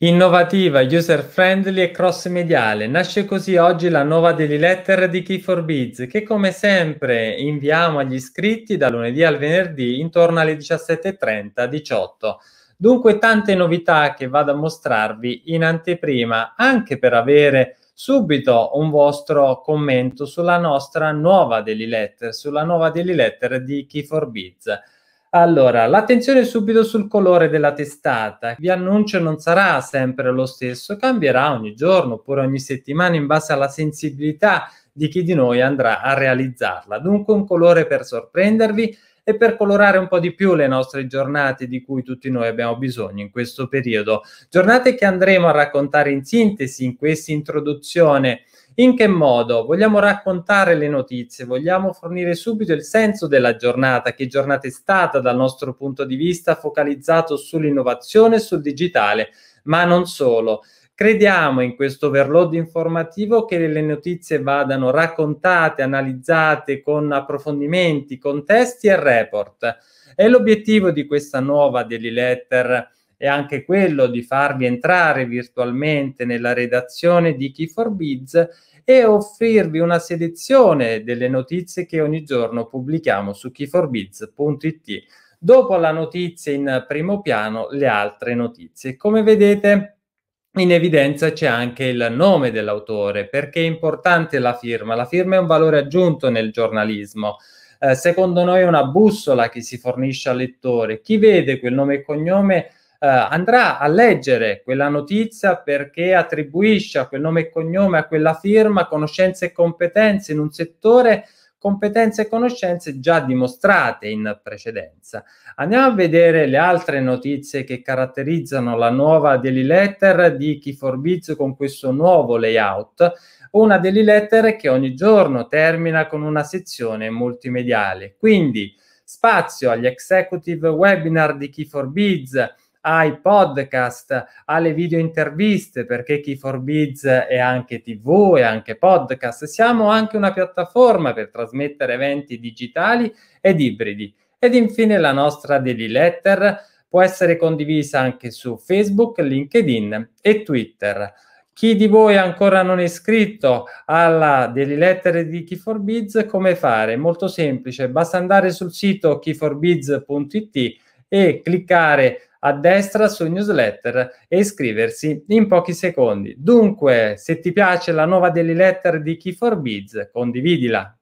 Innovativa, user-friendly e cross-mediale. Nasce così oggi la nuova daily letter di Key 4 Biz che come sempre inviamo agli iscritti da lunedì al venerdì intorno alle 17.30-18. Dunque tante novità che vado a mostrarvi in anteprima anche per avere subito un vostro commento sulla nostra nuova daily letter, sulla nuova daily letter di Key 4 Biz. Allora, l'attenzione subito sul colore della testata. Vi annuncio non sarà sempre lo stesso, cambierà ogni giorno oppure ogni settimana in base alla sensibilità di chi di noi andrà a realizzarla. Dunque un colore per sorprendervi e per colorare un po' di più le nostre giornate di cui tutti noi abbiamo bisogno in questo periodo. Giornate che andremo a raccontare in sintesi in questa introduzione. In che modo? Vogliamo raccontare le notizie, vogliamo fornire subito il senso della giornata, che giornata è stata dal nostro punto di vista focalizzato sull'innovazione e sul digitale, ma non solo. Crediamo in questo overload informativo che le notizie vadano raccontate, analizzate con approfondimenti, contesti e report. E l'obiettivo di questa nuova daily letter è anche quello di farvi entrare virtualmente nella redazione di Key 4 Biz e offrirvi una selezione delle notizie che ogni giorno pubblichiamo su key4biz.it. Dopo la notizia in primo piano, le altre notizie. Come vedete, in evidenza c'è anche il nome dell'autore, perché è importante la firma. La firma è un valore aggiunto nel giornalismo. Eh, secondo noi è una bussola che si fornisce al lettore. Chi vede quel nome e cognome eh, andrà a leggere quella notizia perché attribuisce a quel nome e cognome, a quella firma, conoscenze e competenze in un settore competenze e conoscenze già dimostrate in precedenza. Andiamo a vedere le altre notizie che caratterizzano la nuova daily letter di Key Biz con questo nuovo layout, una daily letter che ogni giorno termina con una sezione multimediale. Quindi spazio agli executive webinar di Key Biz ai podcast, alle video interviste, perché Key4Biz è anche TV, e anche podcast. Siamo anche una piattaforma per trasmettere eventi digitali ed ibridi. Ed infine la nostra daily letter può essere condivisa anche su Facebook, LinkedIn e Twitter. Chi di voi ancora non è iscritto alla Daily Letter di Key4Biz, come fare? Molto semplice, basta andare sul sito keyforbiz.it e cliccare a destra sul newsletter e iscriversi in pochi secondi. Dunque, se ti piace la nuova daily letter di Key4Biz, condividila